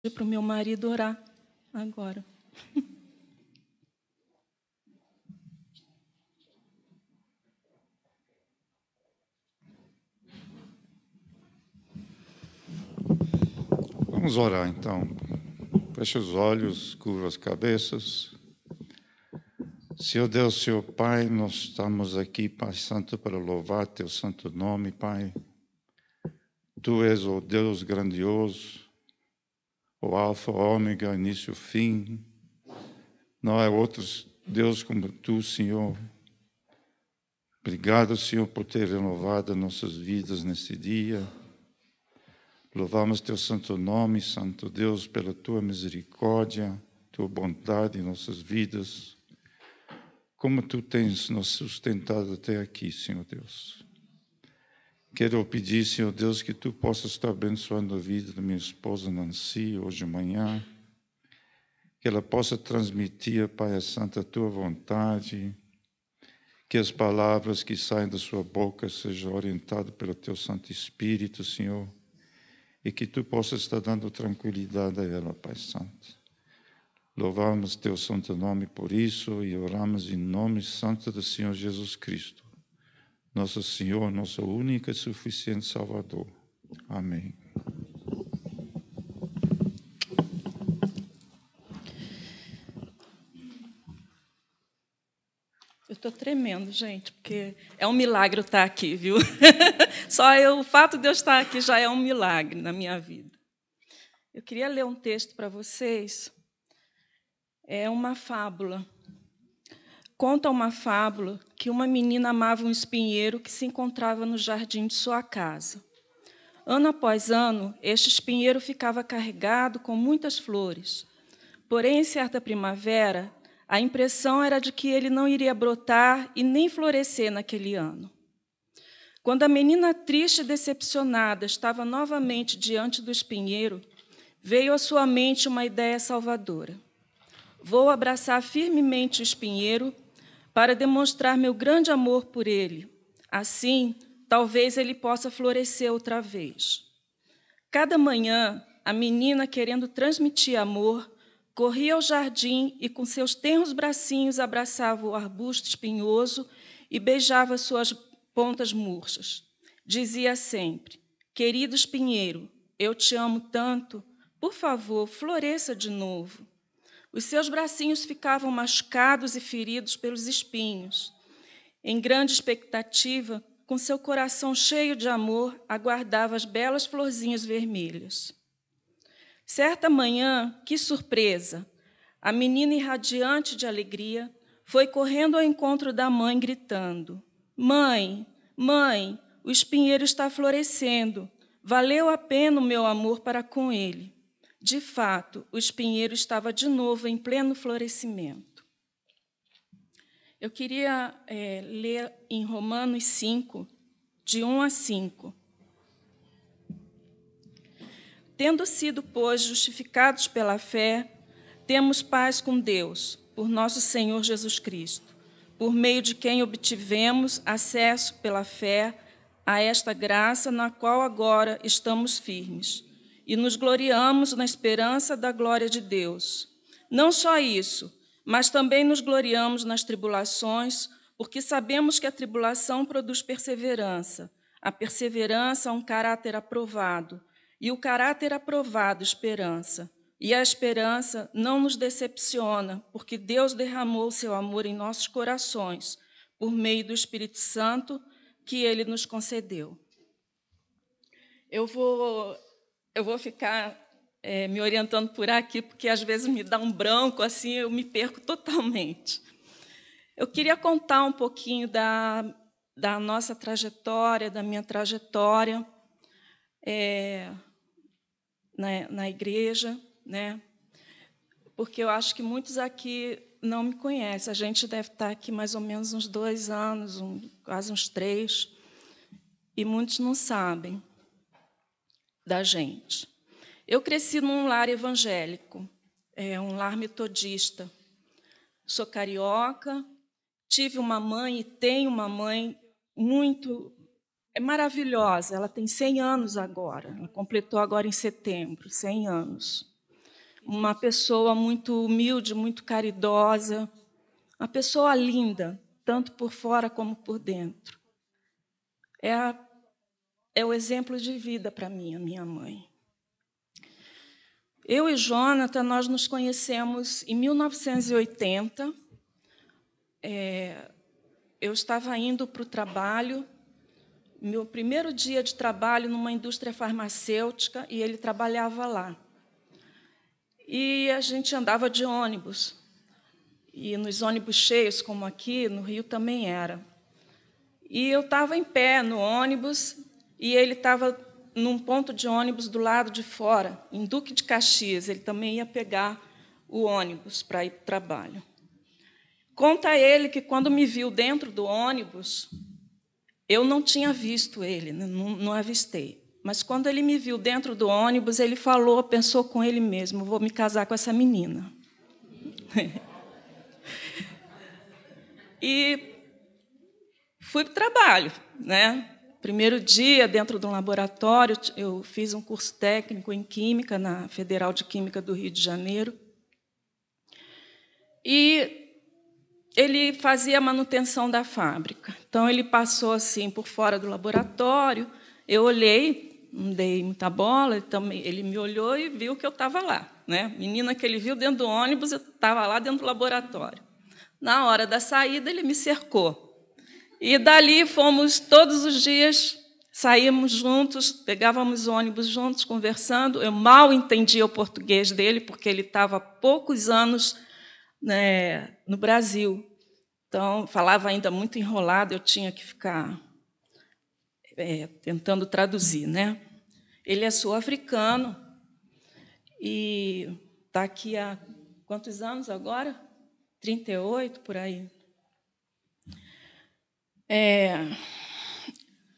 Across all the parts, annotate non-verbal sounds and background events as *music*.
pedir para o meu marido orar agora. *laughs* Vamos orar então. Feche os olhos, curva as cabeças. Senhor Deus, Senhor Pai, nós estamos aqui, Pai Santo, para louvar Teu santo nome, Pai. Tu és o Deus grandioso, o Alfa, o Ômega, início, fim. Não é outros Deus como tu, Senhor. Obrigado, Senhor, por ter renovado nossas vidas nesse dia. Louvamos teu santo nome, Santo Deus, pela tua misericórdia, tua bondade em nossas vidas. Como tu tens nos sustentado até aqui, Senhor Deus. Quero pedir, Senhor Deus, que tu possas estar abençoando a vida da minha esposa Nancy hoje de manhã, que ela possa transmitir, Pai Santo, a tua vontade, que as palavras que saem da sua boca sejam orientadas pelo teu Santo Espírito, Senhor, e que tu possas estar dando tranquilidade a ela, Pai Santo. Louvamos teu santo nome por isso e oramos em nome santo do Senhor Jesus Cristo nosso Senhor, nosso único e suficiente Salvador. Amém. Eu estou tremendo, gente, porque é um milagre estar tá aqui, viu? *laughs* Só eu, o fato de eu estar aqui já é um milagre na minha vida. Eu queria ler um texto para vocês. É uma fábula. Conta uma fábula que uma menina amava um espinheiro que se encontrava no jardim de sua casa. Ano após ano, este espinheiro ficava carregado com muitas flores. Porém, em certa primavera, a impressão era de que ele não iria brotar e nem florescer naquele ano. Quando a menina triste e decepcionada estava novamente diante do espinheiro, veio à sua mente uma ideia salvadora. Vou abraçar firmemente o espinheiro para demonstrar meu grande amor por ele. Assim, talvez ele possa florescer outra vez. Cada manhã, a menina, querendo transmitir amor, corria ao jardim e, com seus tenros bracinhos, abraçava o arbusto espinhoso e beijava suas pontas murchas. Dizia sempre: Querido espinheiro, eu te amo tanto, por favor, floresça de novo. Os seus bracinhos ficavam machucados e feridos pelos espinhos. Em grande expectativa, com seu coração cheio de amor, aguardava as belas florzinhas vermelhas. Certa manhã, que surpresa! A menina, irradiante de alegria, foi correndo ao encontro da mãe, gritando: Mãe, mãe, o espinheiro está florescendo. Valeu a pena o meu amor para com ele. De fato, o espinheiro estava de novo em pleno florescimento. Eu queria é, ler em Romanos 5, de 1 a 5. Tendo sido, pois, justificados pela fé, temos paz com Deus, por nosso Senhor Jesus Cristo, por meio de quem obtivemos acesso pela fé a esta graça na qual agora estamos firmes e nos gloriamos na esperança da glória de Deus. Não só isso, mas também nos gloriamos nas tribulações, porque sabemos que a tribulação produz perseverança. A perseverança, é um caráter aprovado, e o caráter aprovado, esperança. E a esperança não nos decepciona, porque Deus derramou seu amor em nossos corações, por meio do Espírito Santo que ele nos concedeu. Eu vou eu vou ficar é, me orientando por aqui, porque às vezes me dá um branco, assim, eu me perco *laughs* totalmente. Eu queria contar um pouquinho da, da nossa trajetória, da minha trajetória é, na, na igreja, né? porque eu acho que muitos aqui não me conhecem. A gente deve estar aqui mais ou menos uns dois anos, um, quase uns três, e muitos não sabem da gente. Eu cresci num lar evangélico, é, um lar metodista. Sou carioca, tive uma mãe e tenho uma mãe muito é maravilhosa. Ela tem 100 anos agora. Ela completou agora em setembro, 100 anos. Uma pessoa muito humilde, muito caridosa, uma pessoa linda, tanto por fora como por dentro. É a é o exemplo de vida para mim, a minha mãe. Eu e Jonathan, nós nos conhecemos em 1980. É, eu estava indo para o trabalho, meu primeiro dia de trabalho numa indústria farmacêutica, e ele trabalhava lá. E a gente andava de ônibus. E nos ônibus cheios, como aqui, no Rio também era. E eu estava em pé no ônibus, e ele estava num ponto de ônibus do lado de fora, em Duque de Caxias. Ele também ia pegar o ônibus para ir para o trabalho. Conta ele que quando me viu dentro do ônibus, eu não tinha visto ele, né? não, não avistei. Mas quando ele me viu dentro do ônibus, ele falou, pensou com ele mesmo: vou me casar com essa menina. *laughs* e fui para o trabalho, né? Primeiro dia dentro de um laboratório, eu fiz um curso técnico em química na Federal de Química do Rio de Janeiro. E ele fazia a manutenção da fábrica. Então ele passou assim por fora do laboratório, eu olhei, não dei muita bola, ele me olhou e viu que eu estava lá, né? Menina que ele viu dentro do ônibus, eu estava lá dentro do laboratório. Na hora da saída, ele me cercou. E dali fomos todos os dias, saímos juntos, pegávamos ônibus juntos, conversando. Eu mal entendia o português dele, porque ele estava há poucos anos né, no Brasil. Então, falava ainda muito enrolado, eu tinha que ficar é, tentando traduzir. Né? Ele é sul-africano e está aqui há quantos anos agora? 38 por aí, é...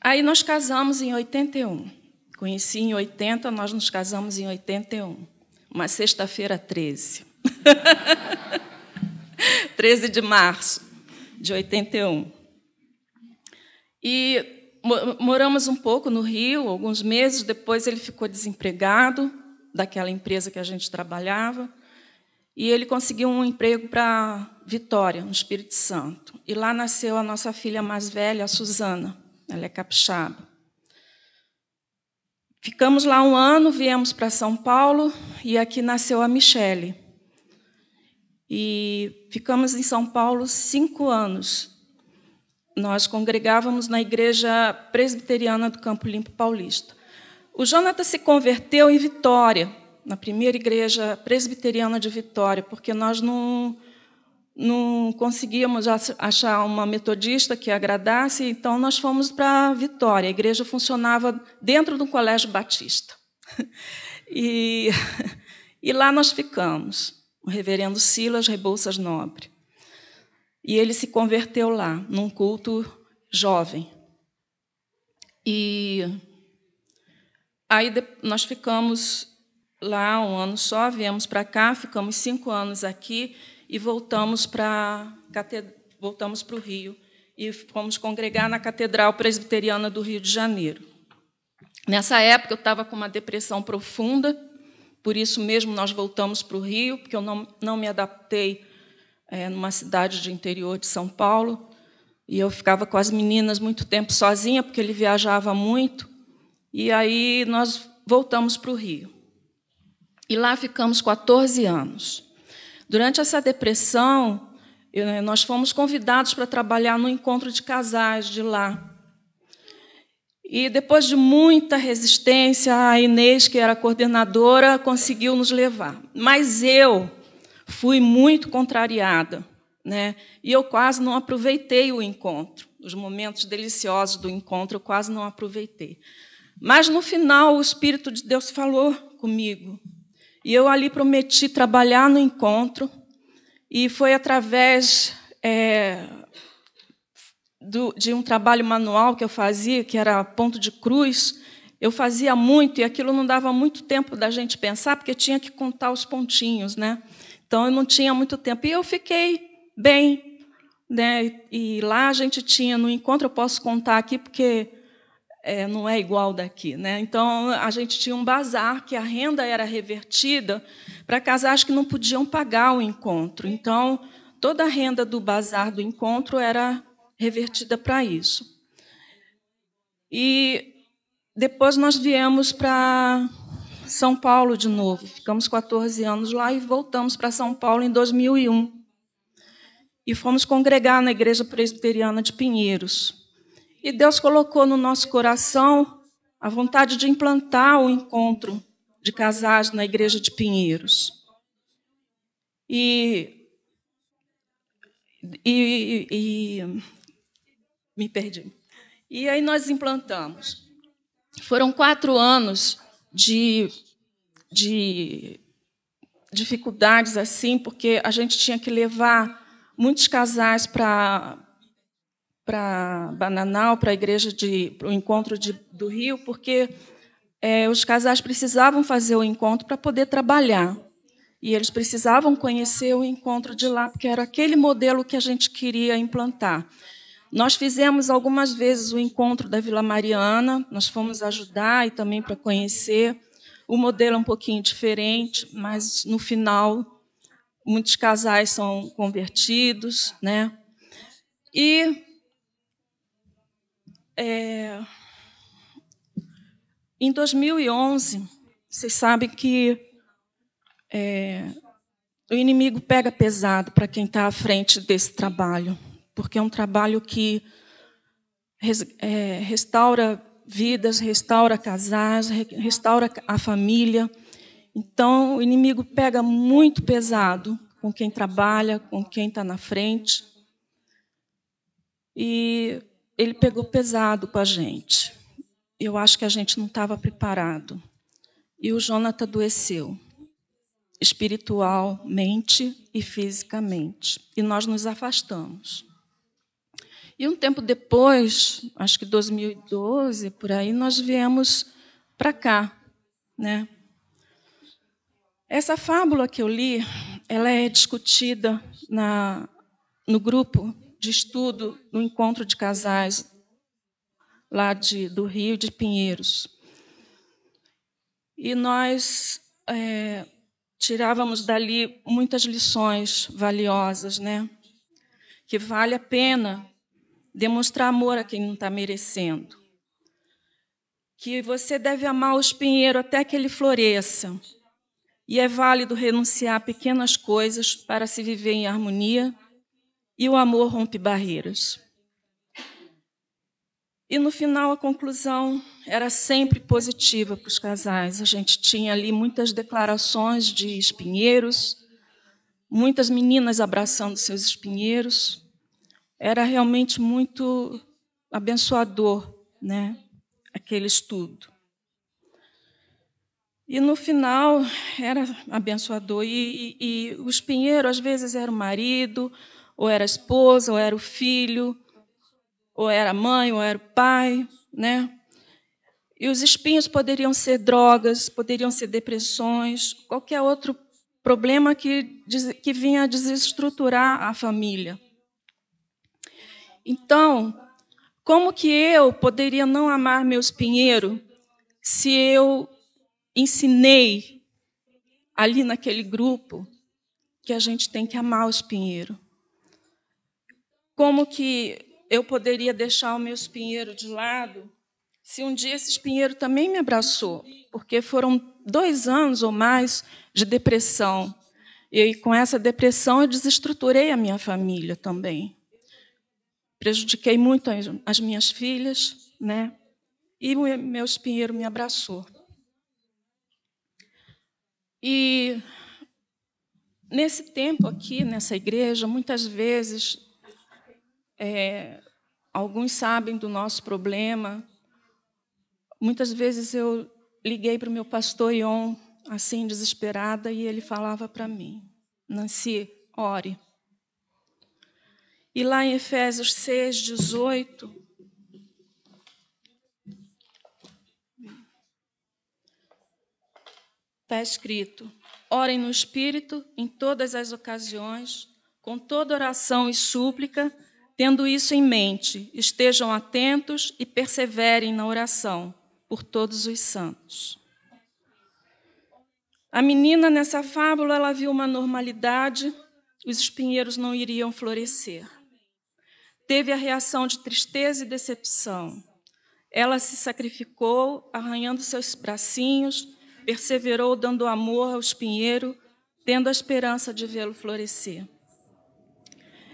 Aí nós casamos em 81. Conheci em 80, nós nos casamos em 81. Uma sexta-feira 13. 13 *laughs* de março de 81. E moramos um pouco no Rio, alguns meses. Depois ele ficou desempregado daquela empresa que a gente trabalhava. E ele conseguiu um emprego para Vitória, no Espírito Santo. E lá nasceu a nossa filha mais velha, a Suzana. Ela é capixaba. Ficamos lá um ano, viemos para São Paulo e aqui nasceu a Michele. E ficamos em São Paulo cinco anos. Nós congregávamos na igreja presbiteriana do Campo Limpo Paulista. O Jonathan se converteu em Vitória na primeira igreja presbiteriana de Vitória, porque nós não, não conseguíamos achar uma metodista que agradasse, então nós fomos para Vitória. A igreja funcionava dentro do Colégio Batista. *laughs* E, *laughs* e lá nós ficamos, o reverendo Silas Rebouças Nobre. E ele se converteu lá, num culto jovem. E aí nós ficamos lá um ano só, viemos para cá, ficamos cinco anos aqui e voltamos para voltamos para o Rio e fomos congregar na Catedral Presbiteriana do Rio de Janeiro. Nessa época eu estava com uma depressão profunda, por isso mesmo nós voltamos para o Rio, porque eu não, não me adaptei é, numa cidade de interior de São Paulo. E eu ficava com as meninas muito tempo sozinha, porque ele viajava muito. E aí nós voltamos para o Rio. E lá ficamos 14 anos. Durante essa depressão, né, nós fomos convidados para trabalhar no encontro de casais de lá. E depois de muita resistência, a Inês, que era coordenadora, conseguiu nos levar. Mas eu fui muito contrariada, né? E eu quase não aproveitei o encontro. Os momentos deliciosos do encontro eu quase não aproveitei. Mas no final o espírito de Deus falou comigo e eu ali prometi trabalhar no encontro, e foi através é, do, de um trabalho manual que eu fazia, que era ponto de cruz. Eu fazia muito e aquilo não dava muito tempo da gente pensar, porque tinha que contar os pontinhos, né? Então eu não tinha muito tempo. E eu fiquei bem, né? E lá a gente tinha no encontro, eu posso contar aqui porque é, não é igual daqui. Né? Então, a gente tinha um bazar que a renda era revertida para casais que não podiam pagar o encontro. Então, toda a renda do bazar do encontro era revertida para isso. E depois nós viemos para São Paulo de novo. Ficamos 14 anos lá e voltamos para São Paulo em 2001. E fomos congregar na Igreja Presbiteriana de Pinheiros. E Deus colocou no nosso coração a vontade de implantar o encontro de casais na igreja de Pinheiros. E, e, e me perdi. E aí nós implantamos. Foram quatro anos de, de dificuldades assim, porque a gente tinha que levar muitos casais para para Bananal, para a igreja de o encontro de, do Rio, porque é, os casais precisavam fazer o encontro para poder trabalhar. E eles precisavam conhecer o encontro de lá, porque era aquele modelo que a gente queria implantar. Nós fizemos algumas vezes o encontro da Vila Mariana, nós fomos ajudar e também para conhecer. O modelo é um pouquinho diferente, mas no final muitos casais são convertidos, né? E é... Em 2011, vocês sabem que é... o inimigo pega pesado para quem está à frente desse trabalho, porque é um trabalho que res... é... restaura vidas, restaura casais, restaura a família. Então, o inimigo pega muito pesado com quem trabalha, com quem está na frente. E ele pegou pesado com a gente. Eu acho que a gente não estava preparado. E o Jonathan adoeceu, espiritualmente e fisicamente. E nós nos afastamos. E um tempo depois, acho que 2012, por aí, nós viemos para cá. Né? Essa fábula que eu li, ela é discutida na, no grupo de estudo no encontro de casais lá de, do Rio de Pinheiros. E nós é, tirávamos dali muitas lições valiosas, né? que vale a pena demonstrar amor a quem não está merecendo. Que você deve amar o espinheiro até que ele floresça. E é válido renunciar a pequenas coisas para se viver em harmonia e o amor rompe barreiras. E no final a conclusão era sempre positiva para os casais. A gente tinha ali muitas declarações de espinheiros, muitas meninas abraçando seus espinheiros. Era realmente muito abençoador, né? Aquele estudo. E no final era abençoador. E, e, e o espinheiro às vezes era o marido, ou era a esposa, ou era o filho, ou era a mãe, ou era o pai, né? E os espinhos poderiam ser drogas, poderiam ser depressões, qualquer outro problema que, que vinha desestruturar a família. Então, como que eu poderia não amar meus pinheiros se eu ensinei ali naquele grupo que a gente tem que amar os pinheiros? Como que eu poderia deixar o meu espinheiro de lado se um dia esse espinheiro também me abraçou? Porque foram dois anos ou mais de depressão. E com essa depressão eu desestruturei a minha família também. Prejudiquei muito as minhas filhas, né? E o meu espinheiro me abraçou. E nesse tempo aqui, nessa igreja, muitas vezes é, alguns sabem do nosso problema. Muitas vezes eu liguei para o meu pastor Ion, assim, desesperada, e ele falava para mim: Nancy, ore. E lá em Efésios 6, 18. Está escrito: orem no Espírito em todas as ocasiões, com toda oração e súplica, Tendo isso em mente, estejam atentos e perseverem na oração por todos os santos. A menina nessa fábula ela viu uma normalidade, os espinheiros não iriam florescer. Teve a reação de tristeza e decepção. Ela se sacrificou, arranhando seus bracinhos, perseverou dando amor ao espinheiro, tendo a esperança de vê-lo florescer.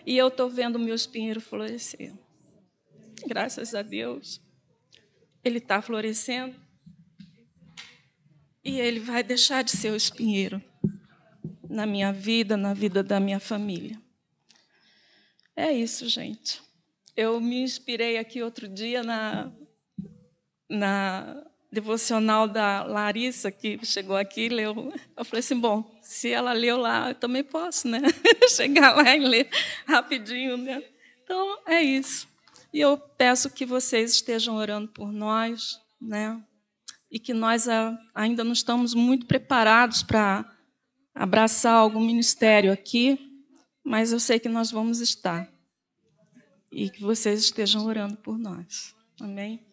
E eu estou vendo meu espinheiro florescer. Graças a Deus, ele está florescendo. E ele vai deixar de ser o espinheiro na minha vida, na vida da minha família. É isso, gente. Eu me inspirei aqui outro dia na, na devocional da Larissa, que chegou aqui e leu. Eu falei assim: bom, se ela leu lá, eu também posso, né? *laughs* Chegar lá e ler rapidinho, né? Então, é isso. E eu peço que vocês estejam orando por nós, né? E que nós ainda não estamos muito preparados para abraçar algum ministério aqui, mas eu sei que nós vamos estar. E que vocês estejam orando por nós. Amém?